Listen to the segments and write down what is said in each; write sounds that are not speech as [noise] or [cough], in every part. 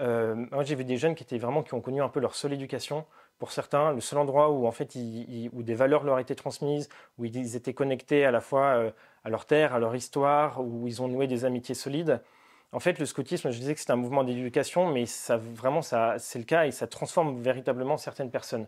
Euh, moi, j'ai vu des jeunes qui étaient vraiment qui ont connu un peu leur seule éducation. Pour certains, le seul endroit où en fait où des valeurs leur étaient transmises, où ils étaient connectés à la fois euh, à leur terre, à leur histoire, où ils ont noué des amitiés solides. En fait, le scoutisme, je disais que c'est un mouvement d'éducation, mais vraiment, ça, c'est le cas et ça transforme véritablement certaines personnes.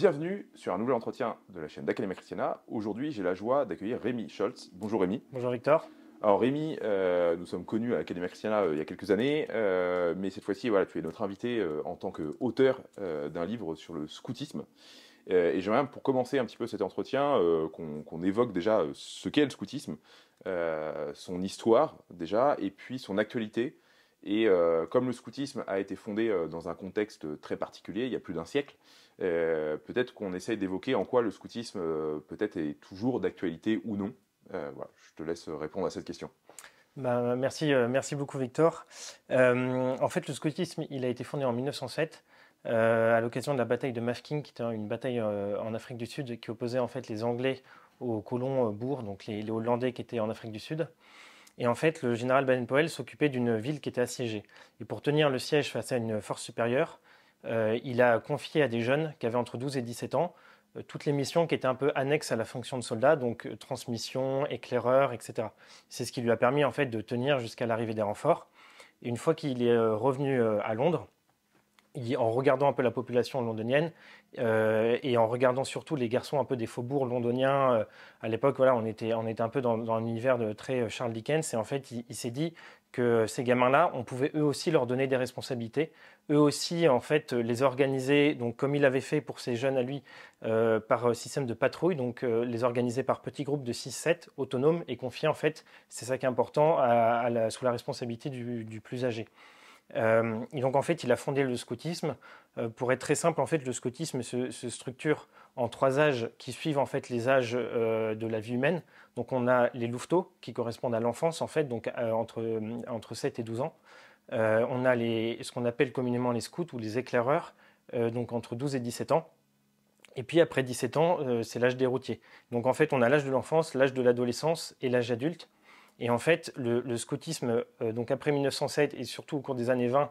Bienvenue sur un nouvel entretien de la chaîne d'Académie Christiana. Aujourd'hui, j'ai la joie d'accueillir Rémi Scholz. Bonjour Rémi. Bonjour Victor. Alors Rémi, euh, nous sommes connus à l'Académie Christiana euh, il y a quelques années, euh, mais cette fois-ci, voilà, tu es notre invité en tant qu'auteur d'un livre sur le scoutisme. et j'aimerais pour commencer un petit peu cet entretien qu'on évoque déjà ce qu'est le scoutisme, son histoire déjà, et puis son actualité. Et comme le scoutisme a été fondé dans un contexte très particulier, il y a plus d'un siècle, euh, peut-être qu'on essaye d'évoquer en quoi le scoutisme euh, peut-être est toujours d'actualité ou non. Euh, je te laisse répondre à cette question. Ben, merci, beaucoup Victor. en fait, le scoutisme, il a été fondé en 1907 à l'occasion de la bataille de Mafeking, qui était une bataille en Afrique du Sud qui opposait en fait les Anglais aux colons bourgs, donc les, les, Hollandais qui étaient en Afrique du Sud. Et en fait, le général Baden-Powell s'occupait d'une ville qui était assiégée. Et pour tenir le siège face à une force supérieure, euh, il a confié à des jeunes qui avaient entre 12 et 17 ans euh, toutes les missions qui étaient un peu annexes à la fonction de soldat, donc euh, transmission, éclaireur, etc. C'est ce qui lui a permis en fait de tenir jusqu'à l'arrivée des renforts. Et une fois qu'il est revenu à Londres, en regardant un peu la population londonienne et en regardant surtout les garçons un peu des faubourgs londoniens, à l'époque, on était, on était un peu dans, dans univers de très Charles Dickens. Et en fait, il s'est dit, que ces gamins-là, on pouvait eux aussi leur donner des responsabilités, eux aussi en fait euh, les organiser, donc comme il avait fait pour ces jeunes à lui, euh, par euh, système de patrouille, donc les organiser par petits groupes de 6-7 autonomes et confier en fait, c'est ça qui est important, sous la responsabilité du plus âgé. Euh, donc en fait, il a fondé le scoutisme. Euh, pour être très simple, en fait, le scoutisme se, structure en trois âges qui suivent en fait les âges euh, de la vie humaine. Donc on a les louveteaux qui correspondent à l'enfance en fait, donc entre, entre 7 et 12 ans. on a les, ce qu'on appelle communément les scouts ou les éclaireurs, donc entre 12 et 17 ans. Et puis après 17 ans, c'est l'âge des routiers. Donc en fait, on a l'âge de l'enfance, l'âge de l'adolescence et l'âge adulte. Et en fait, le, scoutisme, euh, donc après 1907 et surtout au cours des années 20,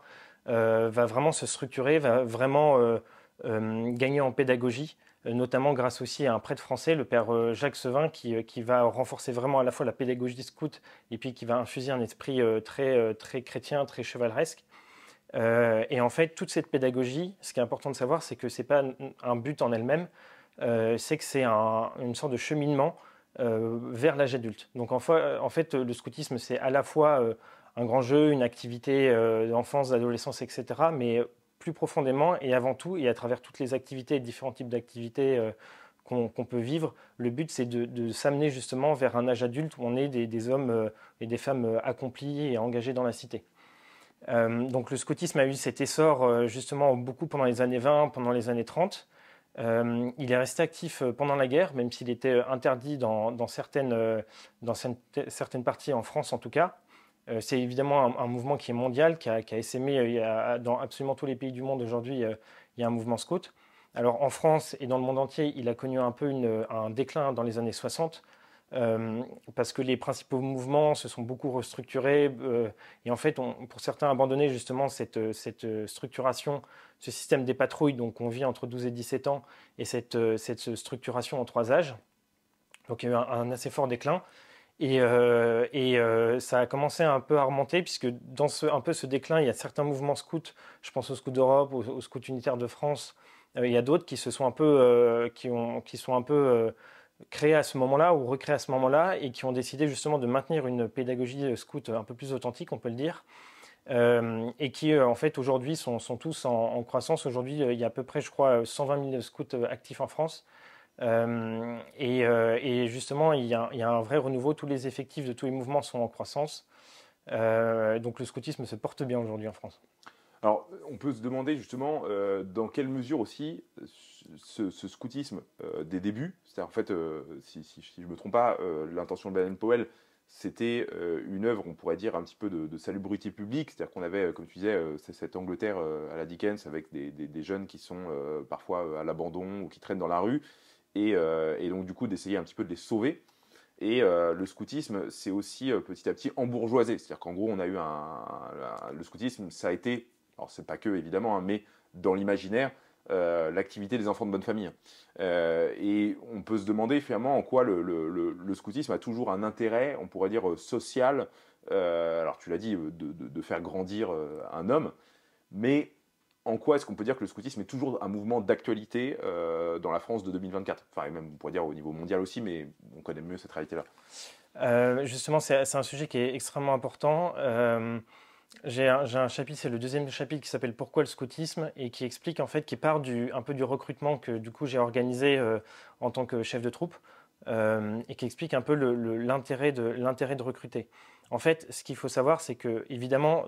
euh, va vraiment se structurer, va vraiment euh, gagner en pédagogie, notamment grâce aussi à un prêtre français, le père Jacques Sevin, qui, va renforcer vraiment à la fois la pédagogie des scouts et puis qui va infuser un esprit très, très chrétien, très chevaleresque. et en fait, toute cette pédagogie, ce qui est important de savoir, c'est que ce n'est pas un but en elle-même, c'est que c'est un, une sorte de cheminement euh, vers l'âge adulte. Donc en, fait, le scoutisme, c'est à la fois euh, un grand jeu, une activité euh, d'enfance, d'adolescence, etc., mais plus profondément et avant tout, et à travers toutes les activités différents types d'activités qu'on peut vivre, le but, c'est de, s'amener justement vers un âge adulte où on est des, des hommes et des femmes accomplis et engagés dans la cité. donc le scoutisme a eu cet essor justement beaucoup pendant les années 20, pendant les années 30. Euh, il est resté actif euh, pendant la guerre, même s'il était euh, interdit dans, certaines, parties en France en tout cas. c'est évidemment un, mouvement qui est mondial, qui a, qui essaimé dans absolument tous les pays du monde aujourd'hui. il y a un mouvement scout. Alors en France et dans le monde entier, il a connu un peu un déclin dans les années 60. Euh, parce que les principaux mouvements se sont beaucoup restructurés euh, et en fait, pour certains, abandonné justement cette, euh, cette, structuration, ce système des patrouilles, donc on vit entre 12 et 17 ans, et cette, cette structuration en trois âges. Donc il y a eu un, assez fort déclin. Et, et ça a commencé un peu à remonter, puisque dans ce, un peu ce déclin, il y a certains mouvements scouts, je pense aux scouts d'Europe, aux, aux, scouts unitaires de France, il y a d'autres qui se sont un peu, qui, ont, qui sont un peu créés à ce moment-là ou recréés à ce moment-là et qui ont décidé justement de maintenir une pédagogie de euh, scout un peu plus authentique, on peut le dire, euh, et qui euh, en fait aujourd'hui sont, tous en, croissance. Aujourd'hui, il y a à peu près, je crois, 120 000 scouts actifs en France. et, justement, il y, a, un vrai renouveau. Tous les effectifs de tous les mouvements sont en croissance. donc le scoutisme se porte bien aujourd'hui en France. Alors, on peut se demander justement dans quelle mesure aussi ce, scoutisme euh, des débuts, c'est-à-dire en fait, euh, si, je ne me trompe pas, euh, l'intention de Baden Powell, c'était une œuvre, on pourrait dire, un petit peu de, salubrité publique, c'est-à-dire qu'on avait, comme tu disais, cette Angleterre à la Dickens avec des, jeunes qui sont parfois à l'abandon ou qui traînent dans la rue, et, donc du coup d'essayer un petit peu de les sauver. Et le scoutisme, c'est aussi petit à petit embourgeoisé. C'est-à-dire qu'en gros, on a eu un, Le scoutisme, ça a été. Alors, c'est pas que, évidemment, hein, mais dans l'imaginaire, euh, l'activité des enfants de bonne famille. Euh, et on peut se demander finalement en quoi le, scoutisme a toujours un intérêt, on pourrait dire, euh, social, alors tu l'as dit, de, de, faire grandir un homme, mais en quoi est-ce qu'on peut dire que le scoutisme est toujours un mouvement d'actualité dans la France de 2024 Enfin, et même on pourrait dire au niveau mondial aussi, mais on connaît mieux cette réalité-là. justement, c'est un sujet qui est extrêmement important. J'ai un, chapitre, c'est le deuxième chapitre qui s'appelle Pourquoi le scoutisme et qui explique en fait, qui part du, un peu du recrutement que du coup j'ai organisé euh, en tant que chef de troupe euh, et qui explique un peu l'intérêt de, de recruter. En fait, ce qu'il faut savoir, c'est que évidemment,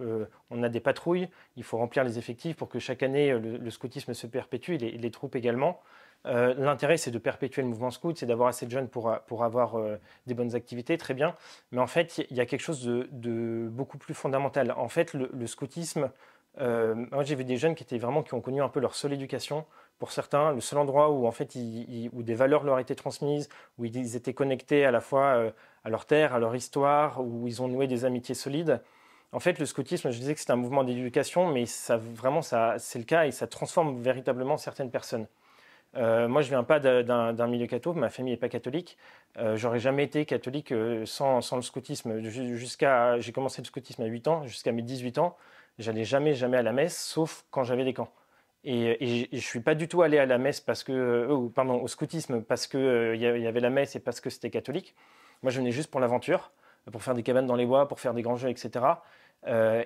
euh, on a des patrouilles, il faut remplir les effectifs pour que chaque année le, scoutisme se perpétue et les troupes également. Euh, l'intérêt, c'est de perpétuer le mouvement scout, c'est d'avoir assez de jeunes pour, avoir euh, des bonnes activités, très bien. Mais en fait, il y a quelque chose de, beaucoup plus fondamental. En fait, le, scoutisme, euh, moi j'ai vu des jeunes qui étaient vraiment qui ont connu un peu leur seule éducation. Pour certains, le seul endroit où en fait où des valeurs leur étaient transmises, où ils étaient connectés à la fois à leur terre, à leur histoire, où ils ont noué des amitiés solides. En fait, le scoutisme, je disais que c'est un mouvement d'éducation, mais ça, vraiment, ça, c'est le cas et ça transforme véritablement certaines personnes. Euh, moi, je viens pas d'un milieu catholique, ma famille n'est pas catholique. Euh, J'aurais jamais été catholique euh, sans, le scoutisme. j'ai commencé le scoutisme à 8 ans, jusqu'à mes 18 ans, j'allais jamais, jamais à la messe, sauf quand j'avais des camps. Et, je ne suis pas du tout allé à la messe parce que, euh, au scoutisme parce qu'il y avait la messe et parce que c'était catholique. Moi, je venais juste pour l'aventure, pour faire des cabanes dans les bois, pour faire des grands jeux, etc.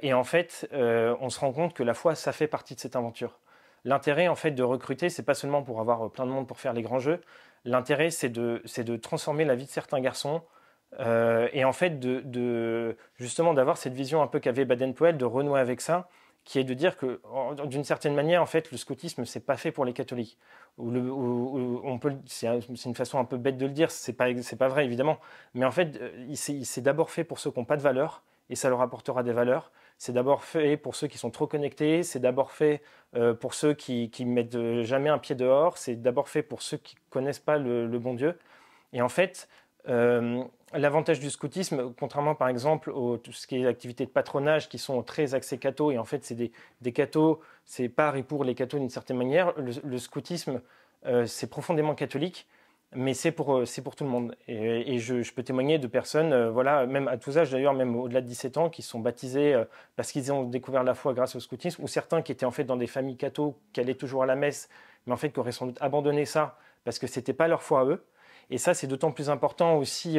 et en fait, on se rend compte que la foi, ça fait partie de cette aventure. L'intérêt en fait de recruter, c'est pas seulement pour avoir euh, plein de monde pour faire les grands jeux. L'intérêt, c'est de, de transformer la vie de certains garçons euh, et en fait de, justement d'avoir cette vision un peu qu'avait Baden-Powell de renouer avec ça, qui est de dire que d'une certaine manière, en fait, le scoutisme c'est pas fait pour les catholiques. Ou, le, on peut, c'est une façon un peu bête de le dire, c'est pas c'est pas vrai évidemment, mais en fait, euh, il, c'est, d'abord fait pour ceux qui n'ont pas de valeur et ça leur apportera des valeurs. C'est d'abord fait pour ceux qui sont trop connectés, c'est d'abord fait euh, pour ceux qui ne mettent euh, jamais un pied dehors, c'est d'abord fait pour ceux qui ne connaissent pas le, bon Dieu. Et en fait, euh, l'avantage du scoutisme, contrairement par exemple à tout ce qui est activités de patronage qui sont très axées cathos, et en fait c'est des, des cathos, c'est par et pour les cathos d'une certaine manière, le, scoutisme c'est profondément catholique, mais euh, c'est pour tout le monde et, je, peux témoigner de personnes euh, voilà même à tous âges d'ailleurs même au-delà de 17 ans qui sont baptisés euh, parce qu'ils ont découvert la foi grâce au scoutisme ou certains qui étaient en fait dans des familles catho qui allaient toujours à la messe mais en fait qui auraient sans doute abandonné ça parce que ce n'était pas leur foi à eux et ça c'est d'autant plus important aussi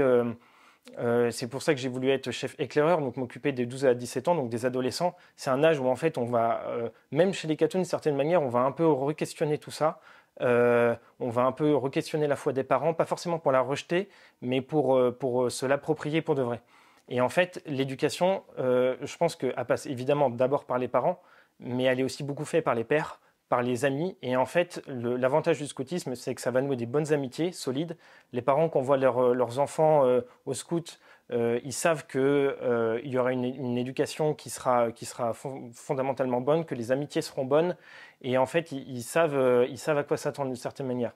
c'est pour ça que j'ai voulu être chef éclaireur, donc m'occuper des 12 à 17 ans, donc des adolescents. C'est un âge où en fait on va, même chez les cathos d'une certaine manière, on va un peu re-questionner tout ça, euh, on va un peu re-questionner la foi des parents, pas forcément pour la rejeter, mais pour, euh, euh, se l'approprier pour de vrai. Et en fait, l'éducation, je pense qu'elle ah, bah, passe évidemment d'abord par les parents, mais elle est aussi beaucoup faite par les pères, par les amis. Et en fait, l'avantage du scoutisme, c'est que ça va nouer des bonnes amitiés solides. Les parents qu'on voit leurs enfants au scout, euh, ils savent qu'il euh, y aura une, éducation qui sera, qui sera fondamentalement bonne, que les amitiés seront bonnes, et en fait, ils, savent, euh, ils savent à quoi s'attendre d'une certaine manière.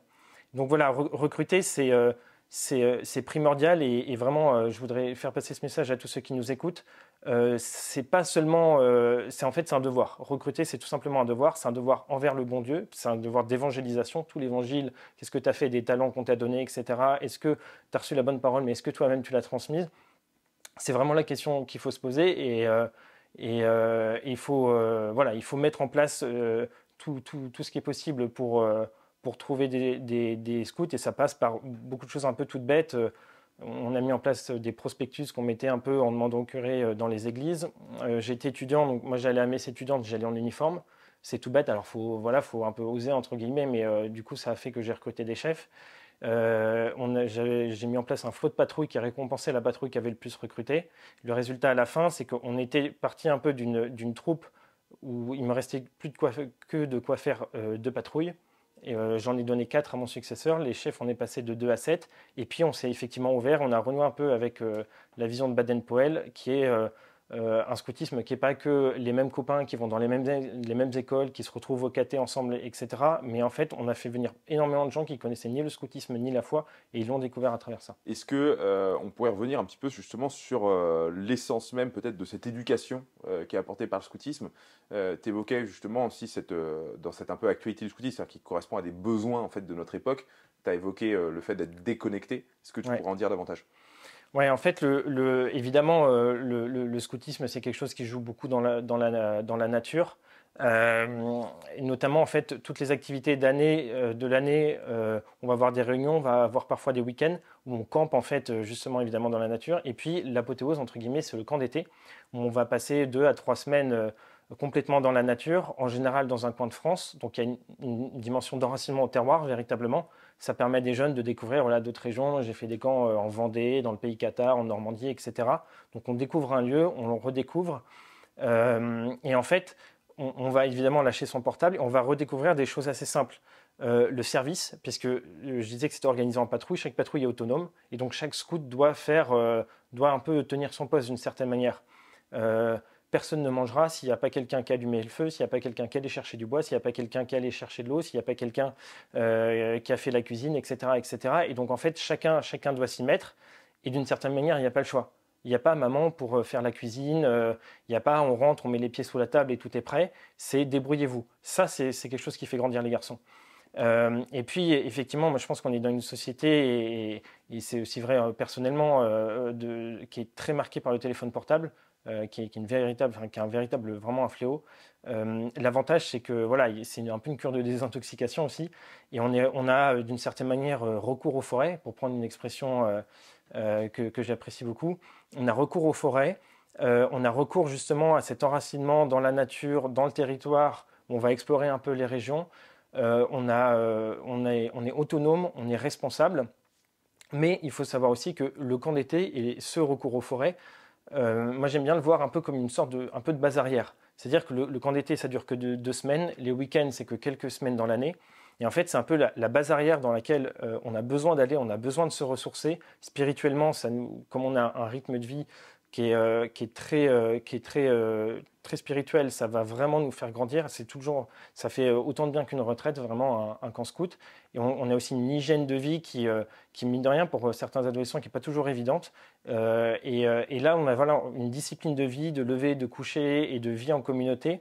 Donc voilà, recruter, c'est primordial et, vraiment, je voudrais faire passer ce message à tous ceux qui nous écoutent. c'est pas seulement, c'est en fait c'est un devoir. Recruter, c'est tout simplement un devoir. C'est un devoir envers le bon Dieu. C'est un devoir d'évangélisation. Tout l'évangile, qu'est-ce que tu as fait des talents qu'on t'a donnés, etc. Est-ce que tu as reçu la bonne parole, mais est-ce que toi-même tu l'as transmise c'est vraiment la question qu'il faut se poser et, euh, euh, euh, il, faut, mettre en place tout, ce qui est possible pour, pour trouver des, scouts et ça passe par beaucoup de choses un peu toutes bêtes. On a mis en place des prospectus qu'on mettait un peu en demandant au curé dans les églises. J'étais étudiant, donc moi j'allais à mes étudiantes, j'allais en uniforme. C'est tout bête, alors faut, voilà, faut un peu oser entre guillemets, mais du coup ça a fait que j'ai recruté des chefs. Euh, j'ai mis en place un flot de patrouille qui récompensait la patrouille qui avait le plus recruté. Le résultat à la fin, c'est qu'on était parti un peu d'une troupe où il me restait plus de quoi, que de quoi faire euh, de patrouille. Euh, j'en ai donné quatre à mon successeur. Les chefs, on est passé de deux à sept. Et puis, on s'est effectivement ouvert. On a renoué un peu avec la vision de Baden-Powell, qui est euh, un scoutisme qui n'est pas que les mêmes copains qui vont dans les mêmes, les mêmes écoles, qui se retrouvent au caté ensemble, etc. Mais en fait, on a fait venir énormément de gens qui connaissaient ni le scoutisme ni la foi et ils l'ont découvert à travers ça. Est-ce que euh, on pourrait revenir un petit peu justement sur euh, l'essence même peut-être de cette éducation qui est apportée par le scoutisme Tu évoquais justement aussi cette, dans cette un peu actualité du scoutisme, qui correspond à des besoins en fait de notre époque. Tu as évoqué le fait d'être déconnecté. Est-ce que tu pourrais en dire davantage oui, en fait, le, évidemment, euh, le, scoutisme, c'est quelque chose qui joue beaucoup dans la, nature. Euh, notamment en fait toutes les activités d'année euh, de l'année on va avoir des réunions on va avoir parfois des week-ends où on campe en fait justement évidemment dans la nature et puis l'apothéose entre guillemets c'est le camp d'été où on va passer deux à trois semaines complètement dans la nature, en général dans un coin de France. Donc il y a une, dimension d'enracinement au terroir, véritablement. Ça permet à des jeunes de découvrir là, d'autres régions. J'ai fait des camps euh, en Vendée, dans le pays Qatar, en Normandie, etc. Donc on découvre un lieu, on le redécouvre. Euh, et en fait, on, va évidemment lâcher son portable et on va redécouvrir des choses assez simples. Euh, le service, puisque je disais que c'était organisé en patrouille, chaque patrouille est autonome, et donc chaque scout doit faire, doit un peu tenir son poste d'une certaine manière personne ne mangera s'il n'y a pas quelqu'un qui a allumé le feu, s'il n'y a pas quelqu'un qui allait chercher du bois, s'il n'y a pas quelqu'un qui allait chercher de l'eau, s'il n'y a pas quelqu'un euh, qui a fait la cuisine, etc., etc. Et donc en fait, chacun, chacun doit s'y mettre. Et d'une certaine manière, il n'y a pas le choix. Il n'y a pas maman pour euh, faire la cuisine, euh, il n'y a pas on rentre, on met les pieds sous la table et tout est prêt. C'est débrouillez-vous. Ça, c'est quelque chose qui fait grandir les garçons. et puis, effectivement, moi, je pense qu'on est dans une société, et, c'est aussi vrai personnellement, qui est très marquée par le téléphone portable. Euh, qui, est, une véritable, qui est un véritable, vraiment un fléau. Euh, l'avantage, c'est que voilà, c'est un peu une cure de désintoxication aussi, et on, est, on a euh, d'une certaine manière recours aux forêts, pour prendre une expression que, j'apprécie beaucoup. On a recours aux forêts, on a recours justement à cet enracinement dans la nature, dans le territoire, où on va explorer un peu les régions. on, a, on, est, on est autonome, on est responsable, mais il faut savoir aussi que le camp d'été et ce recours aux forêts euh, moi j'aime bien le voir un peu comme une sorte de, un peu de base arrière. C'est-à-dire que le, camp d'été, ça dure que deux, semaines, les week-ends, c'est que quelques semaines dans l'année. Et en fait, c'est un peu la, base arrière dans laquelle euh, on a besoin d'aller, on a besoin de se ressourcer. Spirituellement, comme on a un rythme de vie qui est, euh, qui est euh, euh, très, spirituel. Ça va vraiment nous faire grandir. C'est toujours, ça fait autant de bien qu'une retraite, vraiment un, camp scout. Et on, a aussi une hygiène de vie qui, qui mine de rien pour certains adolescents, qui n'est pas toujours évidente. Et, là, on a voilà, une discipline de vie, de lever, de coucher et de vie en communauté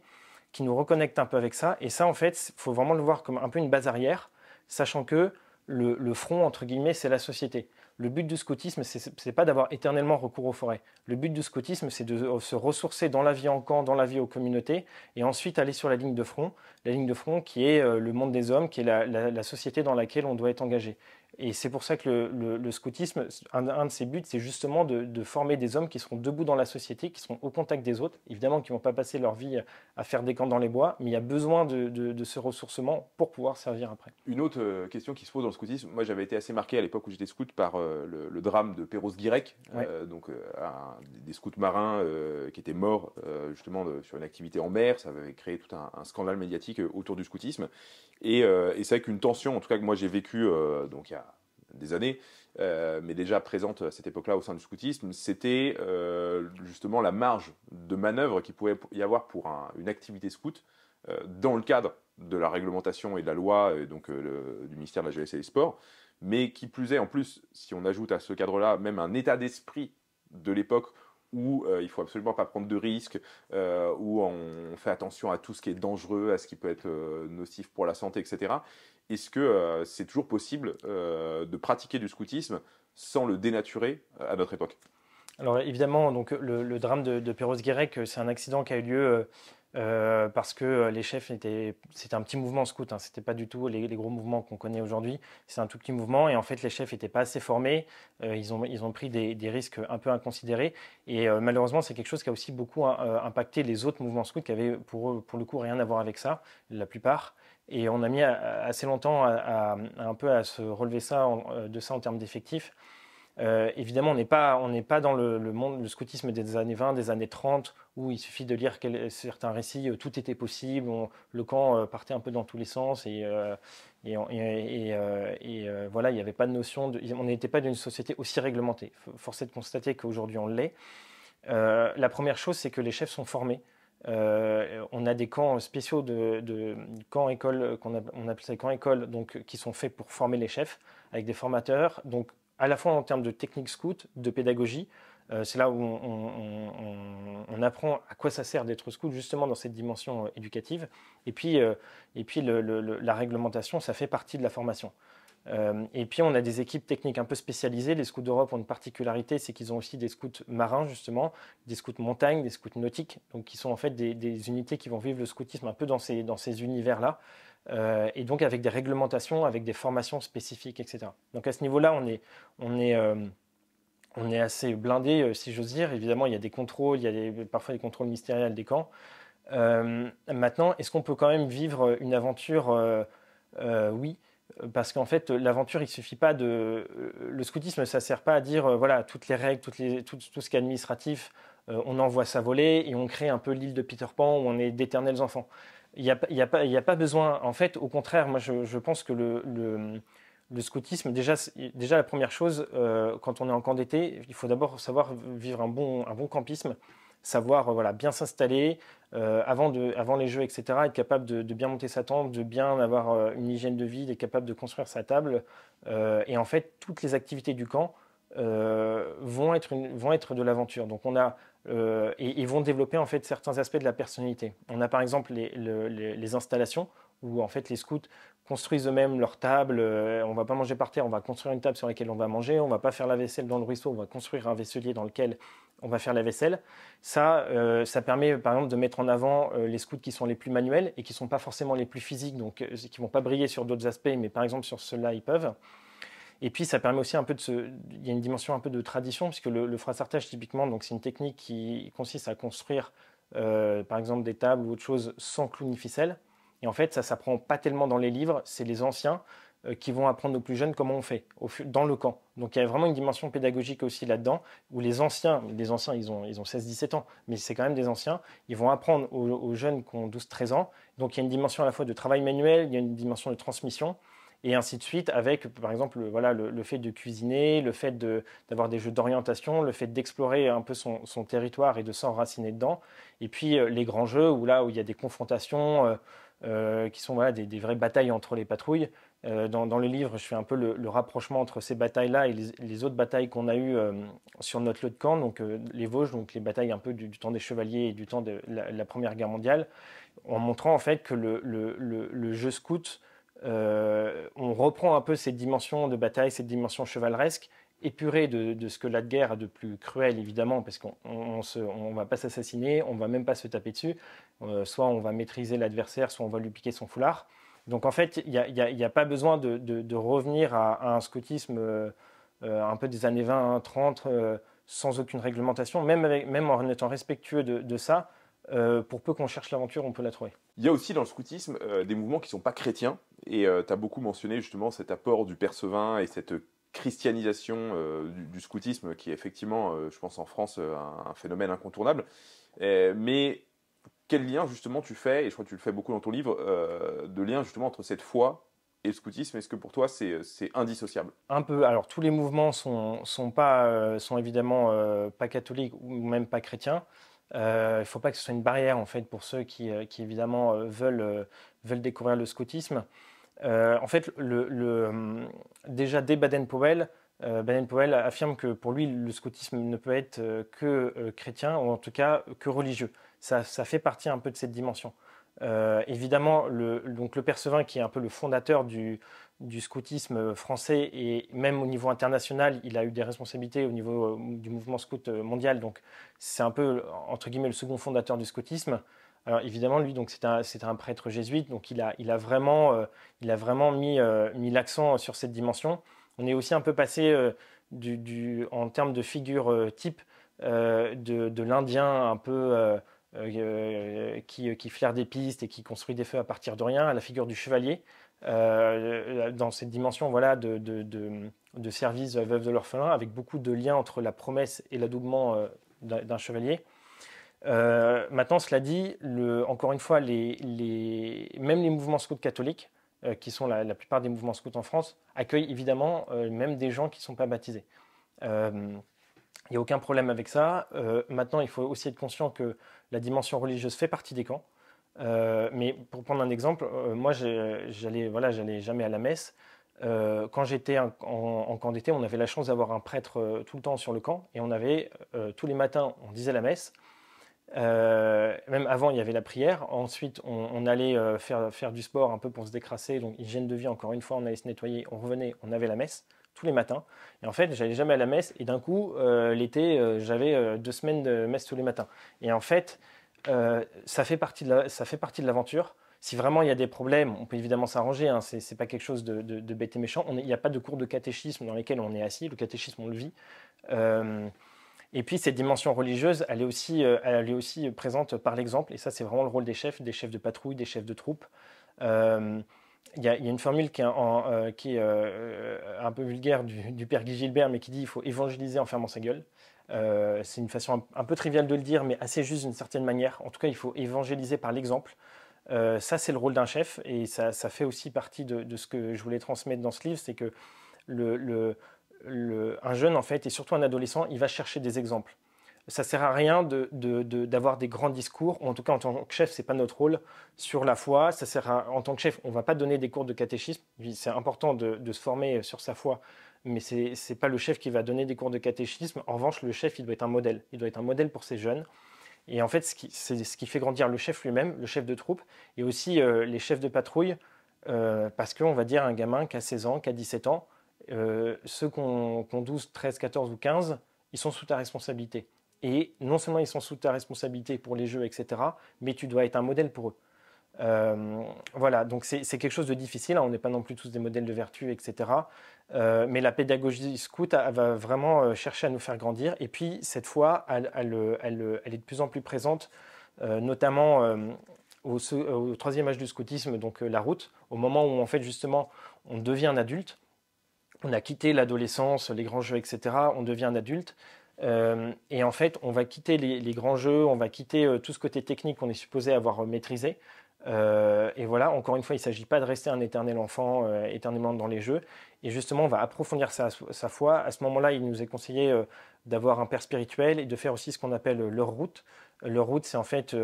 qui nous reconnecte un peu avec ça. Et ça, en fait, il faut vraiment le voir comme un peu une base arrière, sachant que le front, entre guillemets, c'est la société. Le but du scoutisme, n'est pas d'avoir éternellement recours aux forêts. Le but du scoutisme, c'est de euh, se ressourcer dans la vie en camp, dans la vie aux communautés, et ensuite aller sur la ligne de front, la ligne de front qui est euh, le monde des hommes, qui est la, la société dans laquelle on doit être engagé. Et c'est pour ça que le, scoutisme, un, de ses buts, c'est justement de, former des hommes qui seront debout dans la société, qui seront au contact des autres, évidemment qui ne vont pas passer leur vie à faire des camps dans les bois, mais il y a besoin de, ce ressourcement pour pouvoir servir après. Une autre euh, question qui se pose dans le scoutisme, moi j'avais été assez marqué à l'époque où j'étais scout par euh, le, drame de Perros Guirec, euh, donc des scouts marins qui étaient morts justement sur une activité en mer, ça avait créé tout un, un scandale médiatique autour du scoutisme. Euh, et, c'est vrai qu'une tension, en tout cas que moi j'ai vécu euh, donc il y a des années, euh, mais déjà présente à cette époque-là au sein du scoutisme, c'était justement la marge de manœuvre qu'il pouvait y avoir pour une activité scout dans le cadre de la réglementation et de la loi et donc du ministère de la jeunesse et des sports, mais qui plus est en plus, si on ajoute à ce cadre-là même un état d'esprit de l'époque où il euh, il faut absolument pas prendre de risques, euh, où on fait attention à tout ce qui est dangereux, à ce qui peut être euh, nocif pour la santé, etc. Est-ce que c'est toujours possible de pratiquer du scoutisme sans le dénaturer à notre époque Alors évidemment, donc, le, drame de, de Perros c'est un accident qui a eu lieu euh, parce que euh, les chefs étaient. C'était un petit mouvement scout, hein, c'était pas du tout les, gros mouvements qu'on connaît aujourd'hui. C'est un tout petit mouvement et en fait, les chefs n'étaient pas assez formés. Euh, ils, ont, ils ont pris des, risques un peu inconsidérés et malheureusement, c'est quelque chose qui a aussi beaucoup hein, impacté les autres mouvements scouts qui avaient pour, pour le coup rien à voir avec ça, la plupart. Et on a mis assez longtemps à, un peu à se relever ça, de ça en termes d'effectifs. Euh, évidemment, on n'est pas, pas dans le, monde, le scoutisme des années 20, des années 30, où il suffit de lire certains récits, euh, tout était possible, le camp euh, partait un peu dans tous les sens, et, et, voilà, il n'y avait pas de notion, on n'était pas d'une société aussi réglementée. Force est de constater qu'aujourd'hui, on l'est. la première chose, c'est que les chefs sont formés. on a des camps spéciaux de, camps écoles qu'on on appelle ça camps écoles, donc qui sont faits pour former les chefs avec des formateurs. Donc à la fois en termes de technique scout, de pédagogie. Euh, c'est là où on, apprend à quoi ça sert d'être scout, justement dans cette dimension euh, éducative. Et puis, euh, la réglementation, ça fait partie de la formation. et puis, on a des équipes techniques un peu spécialisées. Les scouts d'Europe ont une particularité, c'est qu'ils ont aussi des scouts marins, justement, des scouts montagne, des scouts nautiques, donc qui sont en fait des, unités qui vont vivre le scoutisme un peu dans ces, dans ces univers-là. Euh, et donc avec des réglementations, avec des formations spécifiques, etc. Donc à ce niveau-là, on est, on est, euh, assez blindé, euh, si j'ose dire. Évidemment, il y a des contrôles, il y a parfois des contrôles ministériels des camps. maintenant, est-ce qu'on peut quand même vivre une aventure Oui. Parce qu'en fait, l'aventure, il suffit pas de. Le scoutisme, ça sert pas à dire, voilà, toutes les règles, tout, ce qui est administratif, on envoie ça voler et on crée un peu l'île de Peter Pan où on est d'éternels enfants. Il n'y a, y a, pas, a, pas besoin. En fait, au contraire, moi, je, pense que le, le, scoutisme, déjà, déjà, la première chose, euh, quand on est en camp d'été, il faut d'abord savoir vivre un bon, un bon campisme, savoir voilà, bien s'installer euh, avant, de, avant les jeux, etc., être capable de, bien monter sa tente, de bien avoir euh, une hygiène de vie, d'être capable de construire sa table. et en fait, toutes les activités du camp vont, être une, vont être de l'aventure. Donc, on a et euh, ils vont développer en fait certains aspects de la personnalité. On a par exemple les, installations où en fait les scouts construisent eux-mêmes leur table euh, on ne va pas manger par terre, on va construire une table sur laquelle on va manger. On ne va pas faire la vaisselle dans le ruisseau, on va construire un vaisselier dans lequel on va faire la vaisselle. Ça, euh, ça permet par exemple de mettre en avant les scouts qui sont les plus manuels et qui ne sont pas forcément les plus physiques, donc qui vont pas briller sur d'autres aspects, mais par exemple sur ceux-là ils peuvent. Et puis, ça permet aussi un peu de se. Il y a une dimension un peu de tradition, puisque le, le frassartage, typiquement, c'est une technique qui consiste à construire, euh, par exemple, des tables ou autre chose sans ni ficelle Et en fait, ça ne s'apprend pas tellement dans les livres, c'est les anciens euh, qui vont apprendre aux plus jeunes comment on fait dans le camp. Donc il y a vraiment une dimension pédagogique aussi là-dedans, où les anciens, les anciens ils ont, ils ont 16-17 ans, mais c'est quand même des anciens, ils vont apprendre aux, aux jeunes qui ont 12-13 ans. Donc il y a une dimension à la fois de travail manuel, il y a une dimension de transmission, et ainsi de suite, avec par exemple voilà, le, fait de cuisiner, le fait d'avoir des jeux d'orientation, le fait d'explorer un peu son, territoire et de s'enraciner dedans, et puis euh, les grands jeux où là où il y a des confrontations euh, euh, qui sont voilà, des, vraies batailles entre les patrouilles. dans, dans, le livre, je fais un peu le, rapprochement entre ces batailles-là et les, autres batailles qu'on a eues sur notre lot de camp, donc les Vosges, donc les batailles un peu du, temps des chevaliers et du temps de la, Première Guerre mondiale, en montrant en fait que le jeu scout euh, on reprend un peu cette dimension de bataille, cette dimension chevaleresque, épurée de, ce que la guerre a de plus cruel, évidemment, parce qu'on ne va pas s'assassiner, on va même pas se taper dessus. Euh, soit on va maîtriser l'adversaire, soit on va lui piquer son foulard. Donc en fait, il n'y a, pas besoin de, revenir à, un scoutisme euh, un peu des années 20, 30, sans aucune réglementation, même en étant respectueux de, ça euh, pour peu qu'on cherche l'aventure, on peut la trouver. Il y a aussi dans le scoutisme euh, des mouvements qui ne sont pas chrétiens, et euh, tu as beaucoup mentionné justement cet apport du Percevin et cette christianisation du, scoutisme qui est effectivement, je pense en France, un, phénomène incontournable. mais quel lien justement tu fais, et je crois que tu le fais beaucoup dans ton livre, de lien justement entre cette foi et le scoutisme, est-ce que pour toi c'est, indissociable Un peu. Alors tous les mouvements ne sont évidemment pas catholiques ou même pas chrétiens. Euh, il ne faut pas que ce soit une barrière en fait pour ceux qui, euh, évidemment euh, veulent, veulent découvrir le scoutisme. en fait, le, hum, déjà dès Baden-Powell, Baden-Powell affirme que pour lui, le scoutisme ne peut être que chrétien, ou en tout cas que religieux. Ça, fait partie un peu de cette dimension. évidemment, le, donc le Percevin, qui est un peu le fondateur du, du scoutisme français et même au niveau international, il a eu des responsabilités au niveau euh, du mouvement scout euh, mondial. Donc c'est un peu entre guillemets le second fondateur du scoutisme. évidemment, lui, donc c'est un, prêtre jésuite, donc il a, vraiment, il a vraiment euh, mis, l'accent sur cette dimension. On est aussi un peu passé en termes de figure type de, l'Indien un peu qui, qui flaire des pistes et qui construit des feux à partir de rien à la figure du chevalier. Euh, dans cette dimension voilà, de, de, de, de service veuve de l'orphelin, avec beaucoup de liens entre la promesse et l'adoubement euh, d'un chevalier. Euh, maintenant, cela dit, le, encore une fois, les, même les mouvements scouts catholiques, qui sont la, plupart des mouvements scouts en France, accueillent évidemment même des gens qui ne sont pas baptisés. Il n'y a aucun problème avec ça. maintenant, il faut aussi être conscient que la dimension religieuse fait partie des camps. Euh, mais pour prendre un exemple, euh, moi, j'allais voilà, jamais à la messe. Euh, quand j'étais en, camp d'été, on avait la chance d'avoir un prêtre tout le temps sur le camp, et on avait tous les matins, on disait la messe. même avant, il y avait la prière. Ensuite, on, allait faire, du sport un peu pour se décrasser, donc hygiène de vie. Encore une fois, on allait se nettoyer, on revenait, on avait la messe tous les matins. Et en fait, j'allais jamais à la messe. Et d'un coup, l'été, j'avais deux semaines de messe tous les matins. Et en fait, euh, ça, fait partie de l'aventure. si vraiment il y a des problèmes, on peut évidemment s'arranger, hein, ce n'est pas quelque chose de, bête et méchant. Il n'y a pas de cours de catéchisme dans lesquels on est assis, le catéchisme on le vit. Euh, et puis cette dimension religieuse, elle est aussi, euh, elle est aussi présente par l'exemple, et ça c'est vraiment le rôle des chefs, des chefs de patrouille, des chefs de troupe. il y, a, une formule qui est, un peu vulgaire du, père Guy Gilbert, mais qui dit qu'il il faut évangéliser en fermant sa gueule. Euh, c'est une façon un, peu triviale de le dire, mais assez juste d'une certaine manière. En tout cas, il faut évangéliser par l'exemple. Euh, ça, c'est le rôle d'un chef, et ça, ça, fait aussi partie de, ce que je voulais transmettre dans ce livre, c'est que le, un jeune, en fait, et surtout un adolescent, il va chercher des exemples. Ça sert à rien d'avoir des grands discours, ou en tout cas en tant que chef, n'est pas notre rôle sur la foi. Ça sert en tant que chef, on ne va pas donner des cours de catéchisme. C'est important de, se former sur sa foi mais ce n'est pas le chef qui va donner des cours de catéchisme. En revanche, le chef, il doit être un modèle. Il doit être un modèle pour ses jeunes. Et en fait, c'est ce, qui fait grandir le chef lui-même, le chef de troupe, et aussi euh, les chefs de patrouille, euh, parce qu'on va dire un gamin qui a 16 ans, qui a 17 ans, euh, ceux qui ont, 12, 13, 14 ou 15, ils sont sous ta responsabilité. Et non seulement ils sont sous ta responsabilité pour les jeux, etc., mais tu dois être un modèle pour eux. Euh, voilà, donc c'est quelque chose de difficile. Hein. on n'est pas non plus tous des modèles de vertu, etc. Euh, mais la pédagogie scout va vraiment euh, chercher à nous faire grandir. Et puis, cette fois, elle, est de plus en plus présente, notamment au, troisième âge du scoutisme, donc la route, au moment où, en fait, justement, on devient un adulte on a quitté l'adolescence, les grands jeux, etc. On devient un adulte. et en fait, on va quitter les, grands jeux, on va quitter tout ce côté technique qu'on est supposé avoir maîtrisé euh, et voilà, encore une fois, il ne s'agit pas de rester un éternel enfant euh, éternellement dans les jeux. Et justement, on va approfondir sa, foi. À ce moment-là, il nous est conseillé euh, d'avoir un père spirituel et de faire aussi ce qu'on appelle leur route. Leur route, c'est en fait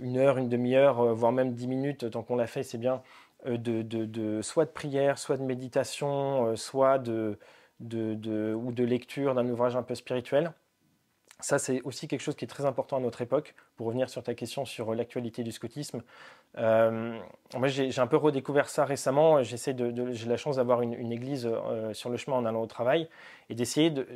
une heure, une demi-heure, voire même dix minutes, tant qu'on l'a fait, c'est bien, de, soit de prière, soit de méditation, soit de, ou de lecture d'un ouvrage un peu spirituel. Ça, c'est aussi quelque chose qui est très important à notre époque. Pour revenir sur ta question sur euh, l'actualité du scoutisme, euh, moi, j'ai un peu redécouvert ça récemment. J'essaie de, j'ai la chance d'avoir une, église euh, sur le chemin en allant au travail et d'essayer de,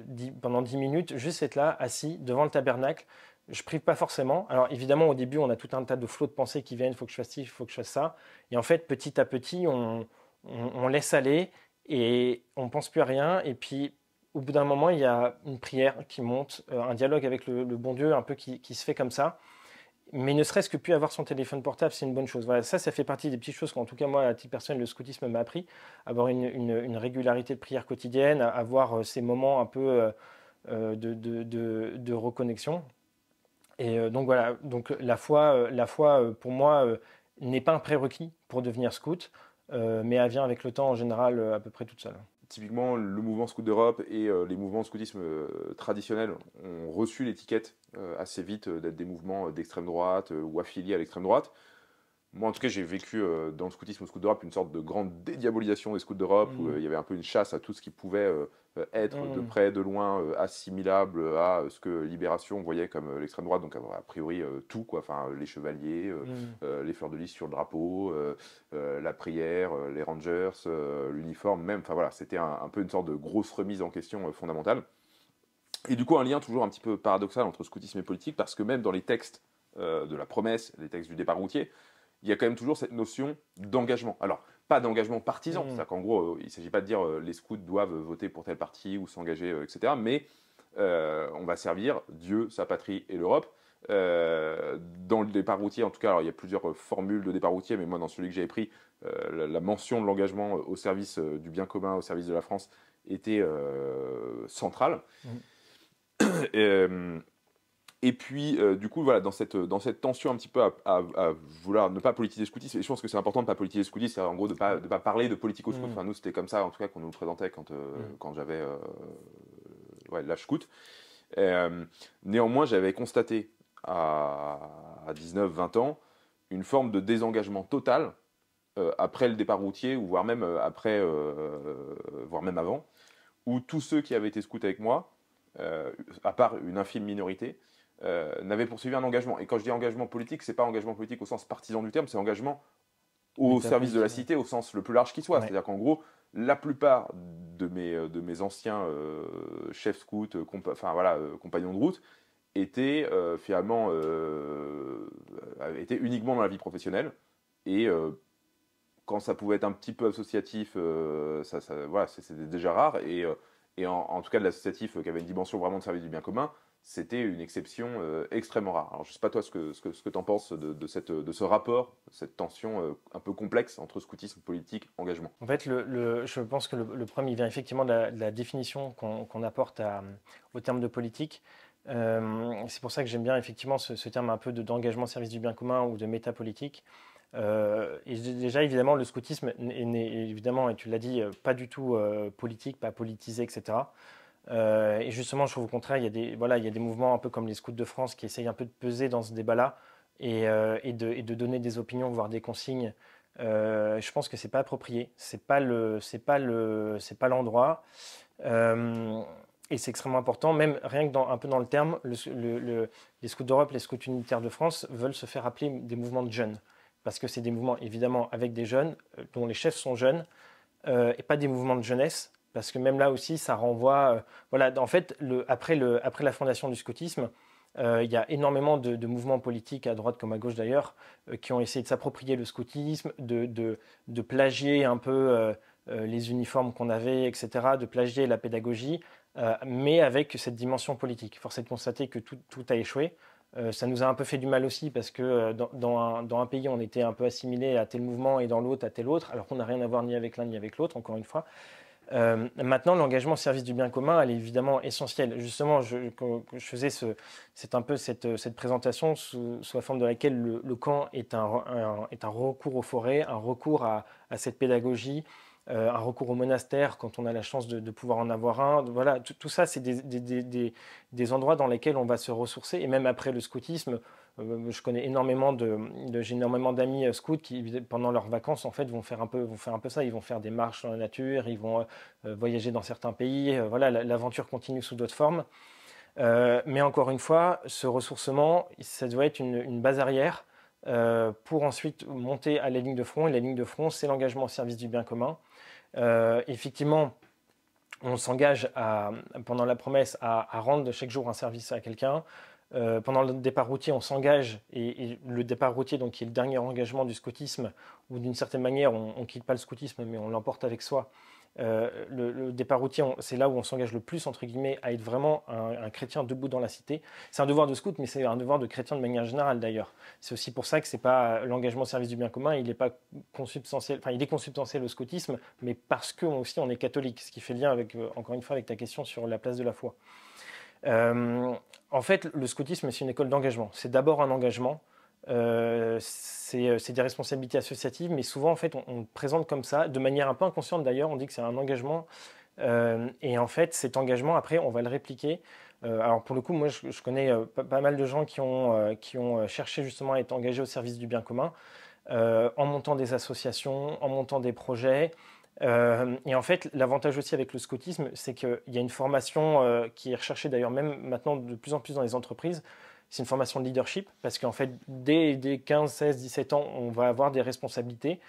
pendant 10 minutes juste être là, assis devant le tabernacle. Je prive pas forcément. Alors évidemment, au début, on a tout un tas de flots de pensées qui viennent. Il faut que je fasse ci, il faut que je fasse ça. Et en fait, petit à petit, on, on laisse aller et on pense plus à rien. Et puis au bout d'un moment, il y a une prière qui monte, euh, un dialogue avec le, bon Dieu, un peu qui, se fait comme ça. Mais ne serait-ce que plus avoir son téléphone portable, c'est une bonne chose. ça, ça fait partie des petites choses qu'en tout cas, moi, à titre personnel, le scoutisme m'a appris. Avoir une, régularité de prière quotidienne, avoir euh, ces moments un peu euh, de, reconnexion. Et donc voilà, donc la la foi pour moi, n'est pas un prérequis pour devenir scout, mais elle vient avec le temps en général à peu près toute seule typiquement, le mouvement scout d'Europe et euh, les mouvements de scoutisme euh, traditionnels ont reçu l'étiquette euh, assez vite d'être des mouvements d'extrême droite ou affiliés à l'extrême droite. Moi, en tout cas, j'ai vécu dans le scoutisme scout d'Europe une sorte de grande dédiabolisation des scouts d'Europe mmh. où il y avait un peu une chasse à tout ce qui pouvait euh, être de mm. près, de loin, euh, assimilable à euh, ce que Libération voyait comme l'extrême droite, donc a priori tout, quoi. Enfin, les chevaliers, mm. les fleurs de lys sur le drapeau, la prière, les rangers, l'uniforme, même. Enfin voilà, c'était un, peu une sorte de grosse remise en question fondamentale. Et du coup, un lien toujours un petit peu paradoxal entre scoutisme et politique, parce que même dans les textes de la promesse, les textes du départ routier, il y a quand même toujours cette notion d'engagement. Alors, pas d'engagement partisan. Mm. C'est-à-dire qu'en gros, euh, il ne s'agit pas de dire euh, les scouts doivent voter pour tel parti ou s'engager, euh, etc. Mais on va servir Dieu, sa patrie et l'Europe. dans le départ routier, en tout cas, il y a plusieurs formules de départ routier, mais moi, dans celui que j'avais pris, la, mention de l'engagement au service du bien commun, au service de la France, était centrale. Mm. [coughs] Et puis, euh, du coup, voilà, dans cette, euh, dans cette tension un petit peu à, vouloir ne pas politiser le scoutisme, et je pense que c'est important de ne pas politiser le scoutisme, c'est en gros de ne pas, parler de politico mm. Enfin, nous, c'était comme ça, en tout cas, qu'on nous le présentait quand, euh, mm. quand j'avais ouais, l'âge scout. néanmoins, j'avais constaté à, à 19-20 ans une forme de désengagement total après le départ routier, ou voire même après, voire même avant, où tous ceux qui avaient été scouts avec moi, à part une infime minorité, euh, n'avait poursuivi un engagement. Et quand je dis engagement politique, c'est pas engagement politique au sens partisan du terme, c'est engagement au service de la cité au sens le plus large qui soit. C'est-à-dire qu'en gros, la plupart de mes, euh, de mes anciens euh, chefs scouts, enfin voilà, compagnons de route, étaient finalement étaient uniquement dans la vie professionnelle et quand ça pouvait être un petit peu associatif, ça, voilà, c'était déjà rare et, en, tout cas de l'associatif qui avait une dimension vraiment de service du bien commun, c'était une exception euh, extrêmement rare. Alors, je ne sais pas toi ce que, ce que, ce que tu en penses de, de, cette, de ce rapport, cette tension euh, un peu complexe entre scoutisme, politique, engagement. En fait, je pense que le, le, problème, il vient effectivement de la, définition qu'on apporte au terme de politique. Euh, c'est pour ça que j'aime bien effectivement ce, terme un peu d'engagement service du bien commun ou de métapolitique. Euh, et déjà, évidemment, le scoutisme n'est évidemment, et tu l'as dit, pas du tout politique, pas politisé, etc. Euh, et justement, je trouve au contraire, il y, a des, voilà, il y a des mouvements un peu comme les Scouts de France qui essayent un peu de peser dans ce débat-là et, euh, de, donner des opinions, voire des consignes. Euh, je pense que c'est pas approprié, c'est pas le, pas le, c'est pas l'endroit. et c'est extrêmement important, même rien que dans un peu dans le terme, les Scouts d'Europe, les Scouts unitaires de France veulent se faire appeler des mouvements de jeunes, parce que c'est des mouvements évidemment avec des jeunes dont les chefs sont jeunes, et pas des mouvements de jeunesse parce que même là aussi, ça renvoie. Euh, voilà, en fait, après, la fondation du scoutisme, euh, il y a énormément de, mouvements politiques, à droite comme à gauche d'ailleurs, euh, qui ont essayé de s'approprier le scoutisme, de, plagier un peu les uniformes qu'on avait, etc., de plagier la pédagogie, mais avec cette dimension politique. Force est de constater que tout, a échoué. ça nous a un peu fait du mal aussi parce que dans, un, dans, un, pays, on était un peu assimilé à tel mouvement et dans l'autre à tel autre, alors qu'on n'a rien à voir ni avec l'un ni avec l'autre, encore une fois. Euh, maintenant, l'engagement au service du bien commun, elle est évidemment essentielle. Justement, je, faisais c'est un peu cette, euh, cette présentation sous, sous, la forme de laquelle le, camp est un, est un recours aux forêts, un recours à, cette pédagogie, euh, un recours au monastère quand on a la chance de, pouvoir en avoir un. Voilà, tout, ça, c'est des, des, des, des, endroits dans lesquels on va se ressourcer. Et même après le scoutisme, euh, je connais énormément de, j'ai énormément d'amis euh, scouts qui pendant leurs vacances en fait vont faire un peu vont faire un peu ça. Ils vont faire des marches dans la nature, ils vont euh, voyager dans certains pays. voilà, l'aventure continue sous d'autres formes. mais encore une fois, ce ressourcement, ça doit être une, base arrière pour ensuite monter à la ligne de front. Et la ligne de front, c'est l'engagement au service du bien commun. effectivement, on s'engage pendant la promesse à, à, rendre chaque jour un service à quelqu'un. Euh, pendant le départ routier, on s'engage et, le départ routier, donc, qui est le dernier engagement du scoutisme, ou d'une certaine manière, on ne quitte pas le scoutisme, mais on l'emporte avec soi. Euh, le, départ routier, c'est là où on s'engage le plus, entre guillemets, à être vraiment un, chrétien debout dans la cité. C'est un devoir de scout, mais c'est un devoir de chrétien de manière générale d'ailleurs. C'est aussi pour ça que c'est pas euh, l'engagement au service du bien commun, il est pas consubstantiel, enfin, il est consubstantiel au scoutisme, mais parce que aussi on est catholique, ce qui fait lien avec, encore une fois, avec ta question sur la place de la foi. Euh, en fait, le scoutisme, c'est une école d'engagement. C'est d'abord un engagement. Euh, euh, c'est des responsabilités associatives, mais souvent, en fait, on, on, présente comme ça, de manière un peu inconsciente d'ailleurs, on dit que c'est un engagement. Euh, et en fait, cet engagement, après, on va le répliquer. alors, pour le coup, moi, je, connais pas, mal de gens qui ont, qui ont cherché justement à être engagés au service du bien commun, en montant des associations, en montant des projets. Euh, et en fait, l'avantage aussi avec le scoutisme, c'est qu'il y a une formation euh, qui est recherchée d'ailleurs même maintenant de plus en plus dans les entreprises. C'est une formation de leadership parce qu'en fait, dès, dès, 15, 16, 17 ans, on va avoir des responsabilités.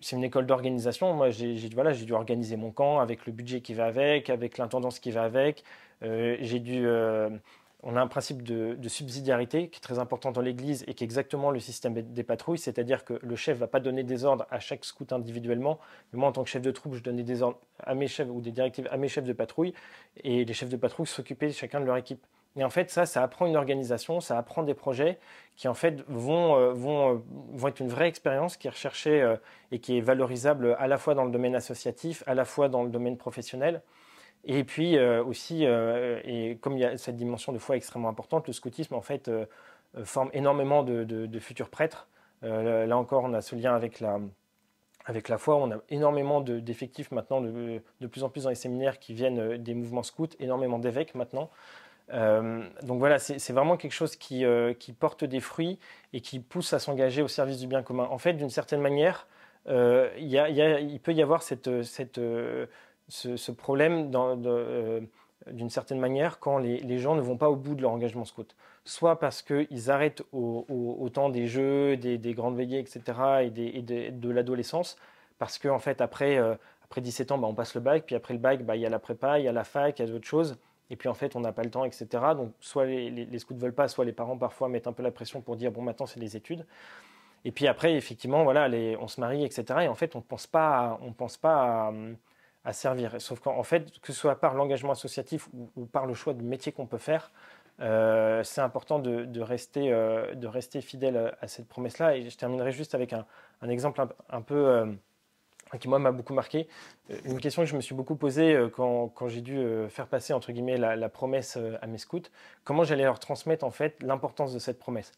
C'est une école d'organisation. Moi, j'ai voilà, dû organiser mon camp avec le budget qui va avec, avec l'intendance qui va avec. Euh, j'ai dû on a un principe de, subsidiarité qui est très important dans l'Église et qui est exactement le système des patrouilles, c'est-à-dire que le chef ne va pas donner des ordres à chaque scout individuellement. Mais moi, en tant que chef de troupe, je donnais des ordres à mes chefs ou des directives à mes chefs de patrouille et les chefs de patrouille s'occupaient chacun de leur équipe. Et en fait, ça, ça apprend une organisation, ça apprend des projets qui, en fait, vont, euh, euh, être une vraie expérience qui est recherchée euh, et qui est valorisable à la fois dans le domaine associatif, à la fois dans le domaine professionnel. Et puis euh, aussi, euh, et comme il y a cette dimension de foi extrêmement importante, le scoutisme en fait euh, forme énormément de, futurs prêtres. là encore, on a ce lien avec la, avec la foi. On a énormément d'effectifs maintenant, de, plus en plus dans les séminaires qui viennent des mouvements scouts, énormément d'évêques maintenant. donc voilà, c'est vraiment quelque chose qui, qui, porte des fruits et qui pousse à s'engager au service du bien commun. En fait, d'une certaine manière, il y a, il peut y avoir cette, cette ce, problème euh, d'une certaine manière quand les, gens ne vont pas au bout de leur engagement scout. Soit parce qu'ils arrêtent au, temps des jeux, des, grandes veillées, etc., et, des, de, l'adolescence, parce qu'en en fait, après, euh, après 17 ans, bah, on passe le bac, puis après le bac, bah, il y a la prépa, il y a la fac, il y a d'autres choses. Et puis en fait, on n'a pas le temps, etc. Donc, soit les, scouts ne veulent pas, soit les parents parfois mettent un peu la pression pour dire bon, maintenant c'est les études. Et puis après, effectivement, voilà, les, on se marie, etc. Et en fait, on ne pense pas, on pense pas à, hum, à servir. Sauf qu'en fait, que ce soit par l'engagement associatif ou, par le choix de métier qu'on peut faire, euh, c'est important de, rester, euh, de rester fidèle à cette promesse-là. Et je terminerai juste avec un, exemple un, peu euh, qui, moi, m'a beaucoup marqué. Une question que je me suis beaucoup posée quand, j'ai dû faire passer, entre guillemets, la, la promesse à mes scouts, comment j'allais leur transmettre, en fait, l'importance de cette promesse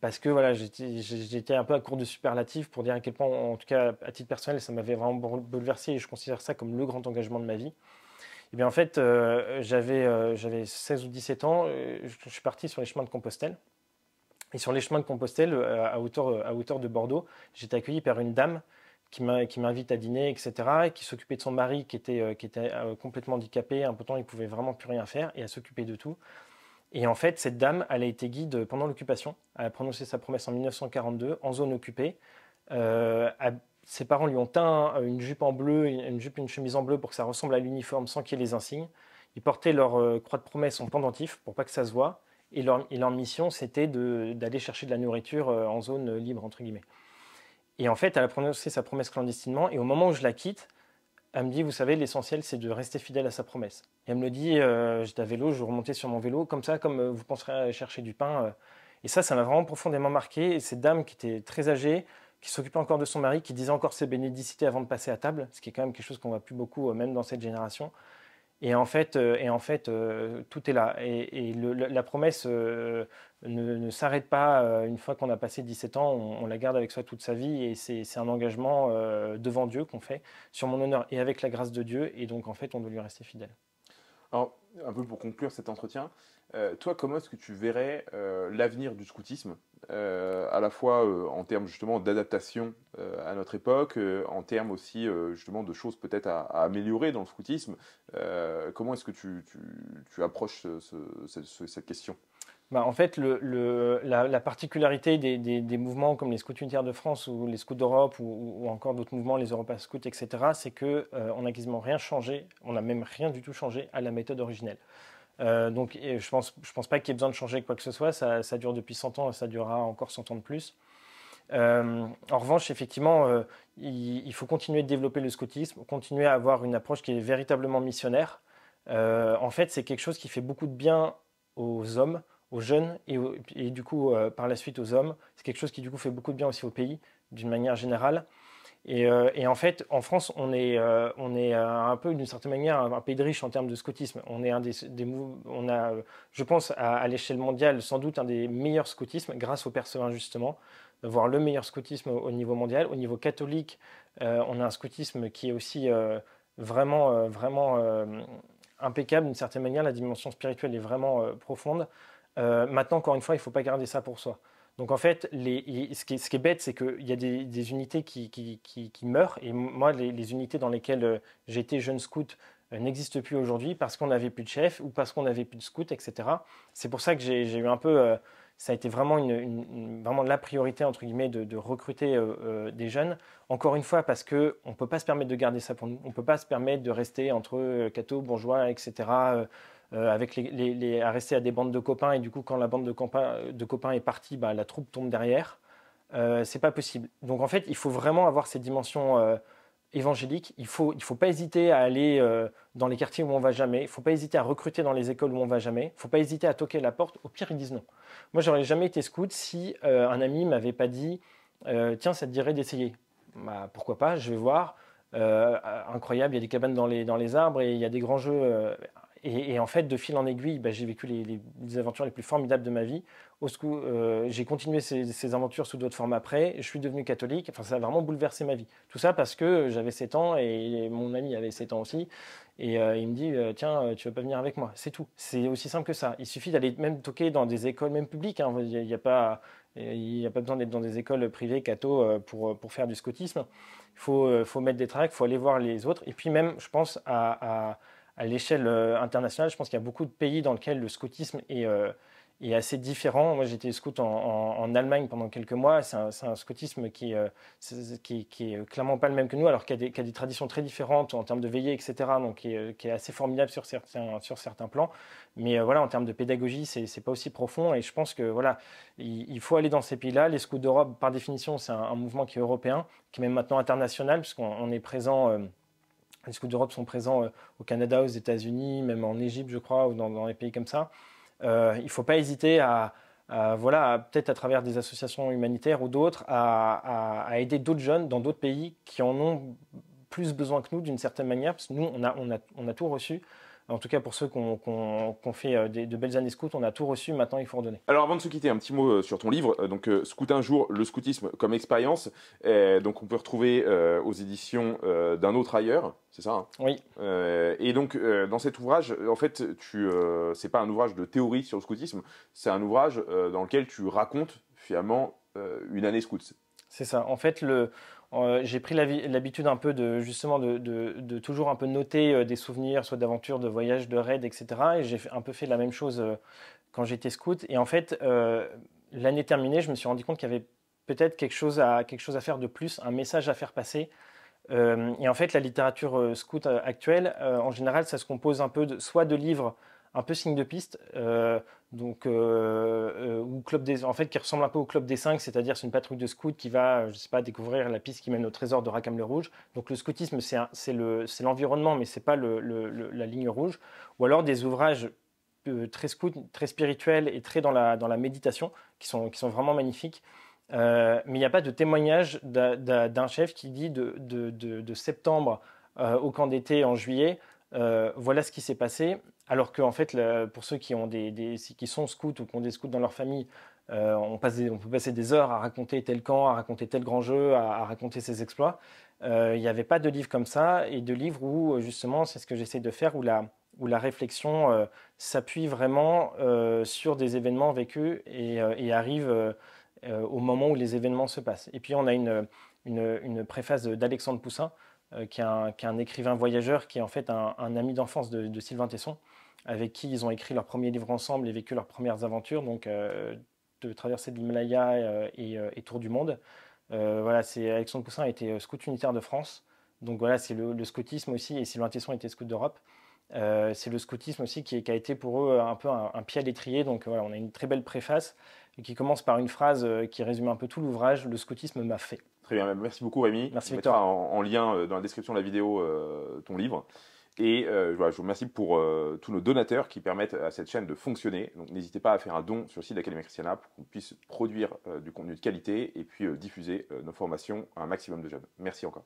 parce que voilà, j'étais un peu à court de superlatif pour dire à quel point, en tout cas à titre personnel, ça m'avait vraiment bouleversé et je considère ça comme le grand engagement de ma vie. Et eh bien en fait, euh, j'avais 16 euh, ou 17 ans, euh, je suis parti sur les chemins de Compostelle. Et sur les chemins de Compostelle, à hauteur, à hauteur de Bordeaux, j'étais accueilli par une dame qui m'invite à dîner, etc., et qui s'occupait de son mari qui était, qui était complètement handicapé, temps il pouvait vraiment plus rien faire, et à s'occuper de tout. Et en fait, cette dame, elle a été guide pendant l'occupation. Elle a prononcé sa promesse en 1942 en zone occupée. Euh, ses parents lui ont teint une jupe en bleu, une jupe, une chemise en bleu pour que ça ressemble à l'uniforme sans qu'il y ait les insignes. Ils portaient leur euh, croix de promesse en pendentif pour pas que ça se voit. Et leur, mission, c'était d'aller chercher de la nourriture euh, en zone libre, entre guillemets. Et en fait, elle a prononcé sa promesse clandestinement. Et au moment où je la quitte, elle me dit, vous savez, l'essentiel, c'est de rester fidèle à sa promesse. Et elle me le dit, euh, j'étais à vélo, je remontais sur mon vélo, comme ça, comme euh, vous penserez à chercher du pain. Euh. Et ça, ça m'a vraiment profondément marqué. Et cette dame qui était très âgée, qui s'occupait encore de son mari, qui disait encore ses bénédicités avant de passer à table, ce qui est quand même quelque chose qu'on voit plus beaucoup, même dans cette génération, et en fait, euh, et en fait euh, tout est là. Et, la promesse euh, ne, s'arrête pas une fois qu'on a passé 17 ans, on, la garde avec soi toute sa vie et c'est un engagement devant Dieu qu'on fait sur mon honneur et avec la grâce de Dieu. Et donc en fait, on doit lui rester fidèle. Alors, un peu pour conclure cet entretien, toi, comment est-ce que tu verrais l'avenir du scoutisme euh, à la fois euh, en termes justement d'adaptation euh, à notre époque, en termes aussi justement de choses peut-être à, améliorer dans le scoutisme. comment est-ce que tu, tu, tu approches cette question bah en fait, la, particularité des, des, mouvements comme les Scouts unitaires de France ou les Scouts d'Europe ou, encore d'autres mouvements, les Europa Scouts, etc., c'est qu'on on n'a quasiment rien changé, on n'a même rien du tout changé à la méthode originelle. Euh, donc je ne pense pas qu'il y ait besoin de changer quoi que ce soit. Ça, dure depuis 100 ans et ça durera encore 100 ans de plus. Euh, en revanche, effectivement, euh, il, faut continuer de développer le scoutisme, continuer à avoir une approche qui est véritablement missionnaire. en fait, c'est quelque chose qui fait beaucoup de bien aux hommes, aux jeunes et, et du coup, par la suite, aux hommes. C'est quelque chose qui du coup fait beaucoup de bien aussi au pays d'une manière générale. Euh, et, en fait, en France, on est, euh, euh, un peu, d'une certaine manière, un, pays de riche en termes de scoutisme. On est un des, on a, je pense, à, l'échelle mondiale, sans doute un des meilleurs scoutismes grâce au Percevin justement, d'avoir le meilleur scoutisme au, niveau mondial. Au niveau catholique, on a un scoutisme qui est aussi vraiment, vraiment impeccable d'une certaine manière. La dimension spirituelle est vraiment profonde. maintenant, encore une fois, il ne faut pas garder ça pour soi. Donc en fait, ce, qui est, bête, c'est qu'il y a des, unités qui, meurent. Et moi, les, unités dans lesquelles euh, j'étais jeune scout euh, n'existent plus aujourd'hui parce qu'on n'avait plus de chef ou parce qu'on n'avait plus de scout, etc. C'est pour ça que j'ai eu un peu... Euh, ça a été vraiment, une, la priorité, entre guillemets, de, recruter des jeunes. Encore une fois, parce qu'on ne peut pas se permettre de garder ça pour nous. On ne peut pas se permettre de rester entre cathos, bourgeois, etc euh, avec les, à rester à des bandes de copains et du coup quand la bande de, copains, de est partie, bah, la troupe tombe derrière. Euh, c'est pas possible. Donc en fait, il faut vraiment avoir ces dimensions euh, évangéliques. Il faut il faut pas hésiter à aller euh, dans les quartiers où on va jamais. Il faut pas hésiter à recruter dans les écoles où on va jamais. Il faut pas hésiter à toquer la porte. Au pire, ils disent non. Moi, j'aurais jamais été scout si euh, un ami m'avait pas dit tiens, ça te dirait d'essayer. Bah, pourquoi pas Je vais voir. incroyable, il y a des cabanes dans les, dans les arbres et il y a des grands jeux. Et, en fait, de fil en aiguille, bah, j'ai vécu les, aventures les plus formidables de ma vie. Au euh, j'ai continué ces, aventures sous d'autres formes après. Je suis devenu catholique. Enfin, ça a vraiment bouleversé ma vie. Tout ça parce que j'avais 7 ans et mon ami avait 7 ans aussi. Et euh, il me dit euh, Tiens, tu veux pas venir avec moi C'est tout. C'est aussi simple que ça. Il suffit d'aller même toquer dans des écoles, même publiques. Hein. Il n'y a, pas. Il a pas besoin d'être dans des écoles privées, catho, pour, pour faire du scoutisme. Il faut, faut mettre des tracts, il faut aller voir les autres. Et puis même, je pense, à à l'échelle euh, internationale, je pense qu'il y a beaucoup de pays dans lesquels le scoutisme est, euh, est assez différent. Moi, j'étais scout en, en, Allemagne pendant quelques mois. C'est un, scoutisme qui, n'est euh, qui, est clairement pas le même que nous, alors qu'il y, a des traditions très différentes en termes de veillée, etc. Donc, qui est, assez formidable sur certains, sur certains plans. Mais voilà, en termes de pédagogie, c'est pas aussi profond. Et je pense que voilà, il, faut aller dans ces pays-là. Les scouts d'Europe, par définition, c'est un, un, mouvement qui est européen, qui est même maintenant international, puisqu'on est présent les scouts d'Europe sont présents euh, au Canada, aux États-Unis, même en Égypte, je crois, ou dans, dans les pays comme ça. Euh, il ne faut pas hésiter à, voilà, peut-être à travers des associations humanitaires ou d'autres, à, aider d'autres jeunes dans d'autres pays qui en ont plus besoin que nous d'une certaine manière, parce que nous, on a, on a tout reçu. En tout cas, pour ceux qui ont fait euh, de belles années scout, on a tout reçu, maintenant il faut redonner. Alors avant de se quitter, un petit mot euh, sur ton livre. Euh, donc, Scout un jour, le scoutisme comme expérience. Donc, on peut retrouver aux éditions d'un autre ailleurs, c'est ça hein Oui. Et donc, dans cet ouvrage, en fait, tu, c'est pas un ouvrage de théorie sur le scoutisme, c'est un ouvrage dans lequel tu racontes finalement une année scout. C'est ça. En fait, euh, j'ai pris l'habitude un peu de justement de, toujours un peu noter euh, des souvenirs, soit d'aventures, de voyages, de raids, etc. Et j'ai un peu fait la même chose euh, quand j'étais scout. Et en fait, l'année terminée, je me suis rendu compte qu'il y avait peut-être quelque chose à quelque chose à faire de plus, un message à faire passer. et en fait, la littérature scout actuelle, en général, ça se compose un peu de, soit de livres un peu signe de piste, euh, donc euh, euh, ou club des, en fait qui ressemble un peu au club des cinq, c'est-à-dire c'est une patrouille de scout qui va, je sais pas, découvrir la piste qui mène au trésor de Rackham le Rouge. Donc le scoutisme c'est le l'environnement, mais c'est pas le, la ligne rouge. Ou alors des ouvrages très scout, très spirituels et très dans la dans la méditation, qui sont qui sont vraiment magnifiques. mais il n'y a pas de témoignage d'un chef qui dit de, septembre au camp d'été en juillet, voilà ce qui s'est passé. Alors que, en fait, pour ceux qui, ont des, qui sont scouts ou qui ont des scouts dans leur famille, euh, on, peut passer des heures à raconter tel camp, à raconter tel grand jeu, à, raconter ses exploits. Euh, il n'y avait pas de livre comme ça et de livre où, euh, justement, c'est ce que j'essaie de faire, où la, où la réflexion s'appuie vraiment sur des événements vécus et, arrive au moment où les événements se passent. Et puis, on a une, une, une préface d'Alexandre Poussin, qui est, un, qui, est un, écrivain voyageur, qui est en fait un, ami d'enfance de, de Sylvain Tesson avec qui ils ont écrit leur premier livre ensemble et vécu leurs premières aventures, donc euh, de traverser de l'Himalaya euh, euh, et, Tour du Monde. voilà, Alexandre Poussin a été scout unitaire de France, donc voilà, c'est le, scoutisme aussi, et Sylvain Tesson était scout d'Europe. c'est le scoutisme aussi qui, qui, a été pour eux un peu un, pied à l'étrier. Donc voilà, on a une très belle préface qui commence par une phrase qui résume un peu tout l'ouvrage Le scoutisme m'a fait. Très bien, merci beaucoup Rémi. Merci On Victor. En, lien dans la description de la vidéo ton livre. Et euh, je vous remercie pour euh, tous nos donateurs qui permettent euh, à cette chaîne de fonctionner. Donc n'hésitez pas à faire un don sur le site d'Académie Christiana pour qu'on puisse produire du contenu de qualité et puis diffuser nos formations à un maximum de jeunes. Merci encore.